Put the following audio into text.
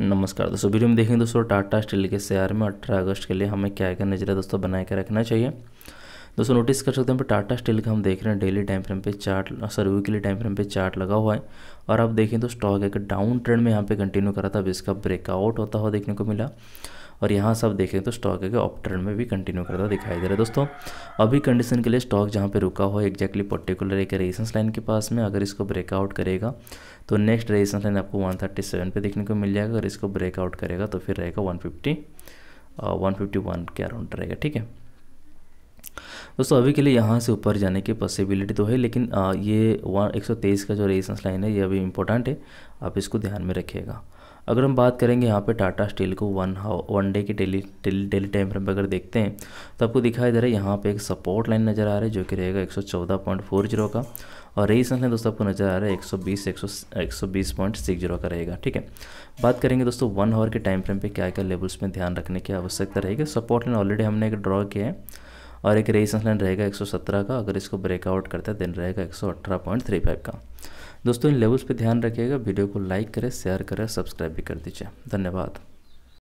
नमस्कार दोस्तों वीडियो में देखेंगे दोस्तों टाटा स्टील के शेयर में अठारह अगस्त के लिए हमें क्या क्या नजरिया दोस्तों बनाए के रखना चाहिए दोस्तों नोटिस कर सकते हैं टाटा स्टील का हम देख रहे हैं डेली टाइम फ्रेम पे chart sir weekly time frame पे चार्ट लगा हुआ है और आप देखें तो स्टॉक एक डाउन ट्रेंड में यहाँ पे कंटिन्यू करा था अब इसका ब्रेकआउट होता हुआ देखने को मिला और यहाँ सब देखें तो स्टॉक के अप ट्रेंड में भी कंटिन्यू करता दिखाई दे रहा है दोस्तों अभी कंडीशन के लिए स्टॉक जहाँ पे रुका हो एक्जैक्टली पर्टिकुलर एक रेजिस्टेंस लाइन के पास में अगर इसको ब्रेकआउट करेगा तो नेक्स्ट रेजिस्टेंस लाइन आपको 137 पे देखने को मिल जाएगा अगर इसको ब्रेकआउट करेगा तो फिर रहेगा फिफ्टी वन के अराउंड रहेगा ठीक है दोस्तों अभी के लिए यहाँ से ऊपर जाने की पॉसिबिलिटी तो है लेकिन आ, ये वन एक का जो रेजिस्टेंस लाइन है ये अभी इंपॉर्टेंट है आप इसको ध्यान में रखिएगा अगर हम बात करेंगे यहाँ पे टाटा स्टील को वन हाउ वन डे के डेली डेली टाइम फ्रेम पर अगर देखते हैं तो आपको दिखाई दे रहा है यहाँ पे एक सपोर्ट लाइन नज़र आ रहा है जो कि रहेगा 114.40 का और रेजिस्टेंस लाइन दोस्तों आपको नज़र आ रहा है एक 120 120.60 का रहेगा ठीक है बात करेंगे दोस्तों वन आवर के टाइम फ्रेम पर क्या क्या लेवल्स में ध्यान रखने की आवश्यकता रहेगी सपोर्ट लाइन ऑलरेडी हमने एक ड्रॉ किया है और एक रेजिस्टेंस लाइन रहेगा 117 का अगर इसको ब्रेकआउट करता है देन रहेगा 118.35 का दोस्तों इन लेवल्स पे ध्यान रखिएगा वीडियो को लाइक करें शेयर करें सब्सक्राइब भी कर दीजिए धन्यवाद